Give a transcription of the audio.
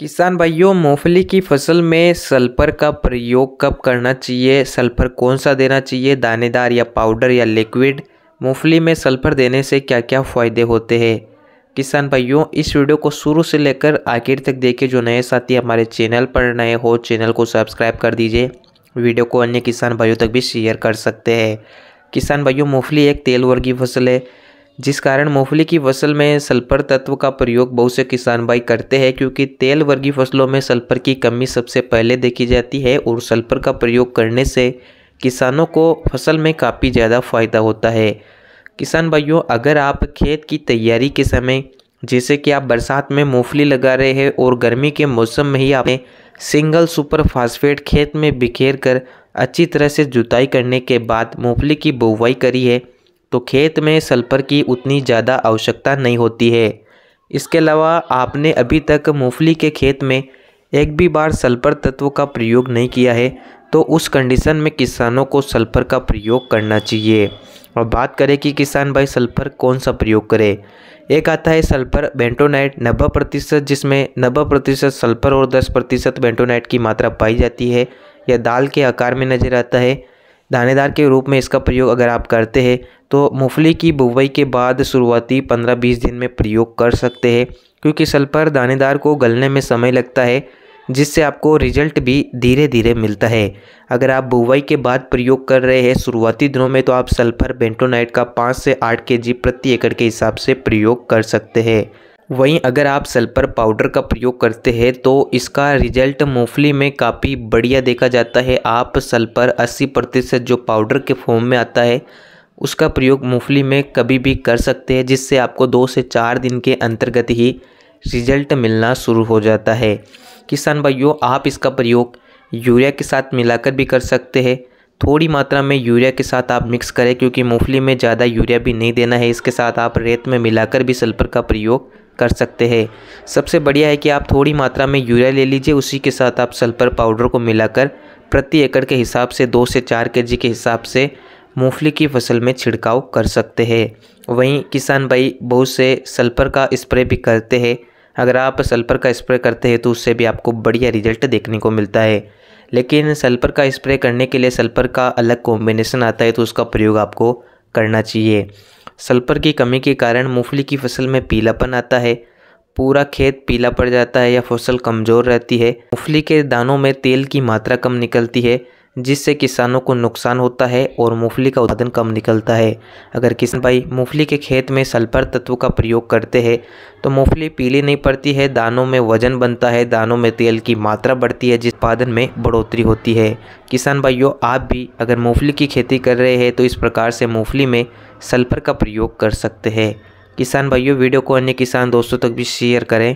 किसान भाइयों मूंगफली की फसल में सल्फर का प्रयोग कब करना चाहिए सल्फर कौन सा देना चाहिए दानेदार या पाउडर या लिक्विड मूंगफली में सल्फर देने से क्या क्या फ़ायदे होते हैं किसान भाइयों इस वीडियो को शुरू से लेकर आखिर तक देखिए जो नए साथी हमारे चैनल पर नए हो चैनल को सब्सक्राइब कर दीजिए वीडियो को अन्य किसान भाइयों तक भी शेयर कर सकते हैं किसान भाइयों मूंगफली एक तेल वर्गीय फसल है जिस कारण मूंगफली की फसल में सल्फर तत्व का प्रयोग बहुत से किसान भाई करते हैं क्योंकि तेल वर्गीय फसलों में सल्फर की कमी सबसे पहले देखी जाती है और सल्फर का प्रयोग करने से किसानों को फसल में काफ़ी ज़्यादा फ़ायदा होता है किसान भाइयों अगर आप खेत की तैयारी के समय जैसे कि आप बरसात में मूंगफली लगा रहे हैं और गर्मी के मौसम में ही आपने सिंगल सुपर फास्फेट खेत में बिखेर कर अच्छी तरह से जुताई करने के बाद मूंगफली की बुवाई करी है तो खेत में सल्फ़र की उतनी ज़्यादा आवश्यकता नहीं होती है इसके अलावा आपने अभी तक मूंगफली के खेत में एक भी बार सल्फ़र तत्व का प्रयोग नहीं किया है तो उस कंडीशन में किसानों को सल्फ़र का प्रयोग करना चाहिए और बात करें कि किसान भाई सल्फ़र कौन सा प्रयोग करे एक आता है सल्फ़र बेंटोनाइट नब्बे प्रतिशत जिसमें नब्बे प्रतिशत सल्फ़र और दस प्रतिशत बेंटोनाइट की मात्रा पाई जाती है यह दाल के आकार में नज़र आता है दानेदार के रूप में इसका प्रयोग अगर आप करते हैं तो मूंगफली की बुवाई के बाद शुरुआती पंद्रह बीस दिन में प्रयोग कर सकते हैं क्योंकि सल्फर दानेदार को गलने में समय लगता है जिससे आपको रिजल्ट भी धीरे धीरे मिलता है अगर आप बुवाई के बाद प्रयोग कर रहे हैं शुरुआती दिनों में तो आप सल्फर बेंटोनाइट का पाँच से आठ के जी प्रति एकड़ के हिसाब से प्रयोग कर सकते हैं वहीं अगर आप सल्पर पाउडर का प्रयोग करते हैं तो इसका रिजल्ट मूंगफली में काफ़ी बढ़िया देखा जाता है आप सल्पर 80 प्रतिशत जो पाउडर के फॉर्म में आता है उसका प्रयोग मूंगफली में कभी भी कर सकते हैं जिससे आपको दो से चार दिन के अंतर्गत ही रिजल्ट मिलना शुरू हो जाता है किसान भाइयों आप इसका प्रयोग यूरिया के साथ मिलाकर भी कर सकते हैं थोड़ी मात्रा में यूरिया के साथ आप मिक्स करें क्योंकि मूंगफली में ज़्यादा यूरिया भी नहीं देना है इसके साथ आप रेत में मिलाकर भी सल्फर का प्रयोग कर सकते हैं सबसे बढ़िया है कि आप थोड़ी मात्रा में यूरिया ले लीजिए उसी के साथ आप सल्फर पाउडर को मिलाकर प्रति एकड़ के हिसाब से दो से चार के जी के हिसाब से मूंगफली की फसल में छिड़काव कर सकते हैं वहीं किसान भाई बहुत से सल्फर का स्प्रे भी करते हैं अगर आप सल्फर का स्प्रे करते हैं तो उससे भी आपको बढ़िया रिजल्ट देखने को मिलता है लेकिन सल्फर का स्प्रे करने के लिए सल्फर का अलग कॉम्बिनेशन आता है तो उसका प्रयोग आपको करना चाहिए सल्फर की कमी के कारण मूंगफली की फसल में पीलापन आता है पूरा खेत पीला पड़ जाता है या फसल कमज़ोर रहती है मूंगफली के दानों में तेल की मात्रा कम निकलती है जिससे किसानों को नुकसान होता है और मूंगफली का उत्पादन कम निकलता है अगर किसान भाई मूंगफली के खेत में सल्फर तत्व का प्रयोग करते हैं तो मूंगफली पीली नहीं पड़ती है दानों में वजन बनता है दानों में तेल की मात्रा बढ़ती है जिस उत्पादन में बढ़ोतरी होती है किसान भाइयों आप भी अगर मूंगफली की खेती कर रहे हैं तो इस प्रकार से मूंगफली में सल्फर का प्रयोग कर सकते हैं किसान भाइयों वीडियो को अन्य किसान दोस्तों तक भी शेयर करें